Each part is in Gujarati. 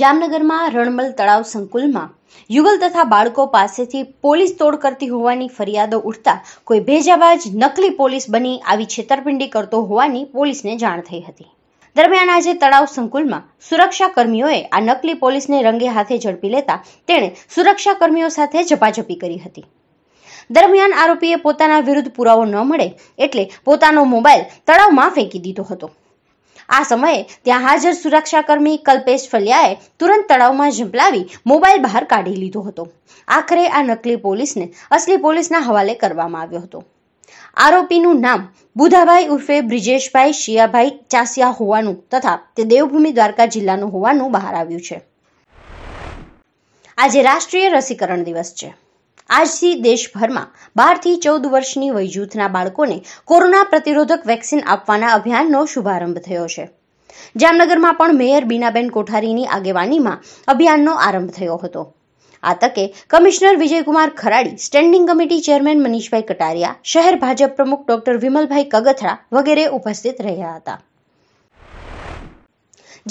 જામનગરમાં રણમલ તળાવ સંકુલમાં યુગલ તથા બાળકો પાસેથી પોલીસ તોડ કરતી હોવાની ફરિયાદો ઉઠતા કોઈ ભેજાબાજ નકલી પોલીસ બની આવી છેતરપિંડી કરતો હોવાની પોલીસને જાણ થઈ હતી દરમિયાન આજે તળાવ સંકુલમાં સુરક્ષા કર્મીઓએ આ નકલી પોલીસને રંગે હાથે ઝડપી લેતા તેણે સુરક્ષા કર્મીઓ સાથે ઝપાઝપી કરી હતી દરમિયાન આરોપીએ પોતાના વિરુદ્ધ પુરાવો ન મળે એટલે પોતાનો મોબાઈલ તળાવમાં ફેંકી દીધો હતો આ સમયે ત્યાં હાજર સુરક્ષાકર્મી કલ્પેશ ફલિયાએ તુરંત તળાવમાં ઝંપલાવી મોબાઈલ બહાર કાઢી લીધો હતો આખરે આ નકલી પોલીસને અસલી પોલીસના હવાલે કરવામાં આવ્યો હતો આરોપીનું નામ બુધાભાઈ ઉર્ફે બ્રિજેશભાઈ શિયાભાઈ ચાસિયા હોવાનું તથા તે દેવભૂમિ દ્વારકા જિલ્લાનું હોવાનું બહાર આવ્યું છે આજે રાષ્ટ્રીય રસીકરણ દિવસ છે આજથી દેશભરમાં બારથી ચૌદ વર્ષની વયજૂથના બાળકોને કોરોના પ્રતિરોધક વેક્સિન આપવાના અભિયાનનો શુભારંભ થયો છે જામનગરમાં પણ મેયર બીનાબેન કોઠારીની આગેવાનીમાં અભિયાનનો આરંભ થયો હતો આ તકે commissioner Vijaykumar Kharadi standing committee chairman Manishbhai Kataria શહેર ભાજપ પ્રમુખ ડોક્ટર વિમલભાઈ કગથરા વગેરે ઉપસ્થિત રહ્યા હતા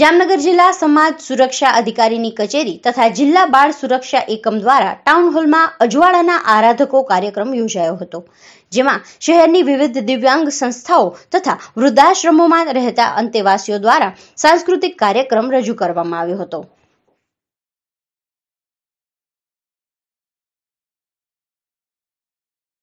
જામનગર જિલ્લા સમાજ સુરક્ષા અધિકારીની કચેરી તથા જિલ્લા બાળ સુરક્ષા એકમ દ્વારા ટાઉન હોલમાં અજવાળાના આરાધકો કાર્યક્રમ યોજાયો હતો જેમાં શહેરની વિવિધ દિવ્યાંગ સંસ્થાઓ તથા વૃદ્ધાશ્રમોમાં રહેતા અંતેવાસીઓ દ્વારા સાંસ્કૃતિક કાર્યક્રમ રજૂ કરવામાં આવ્યો હતો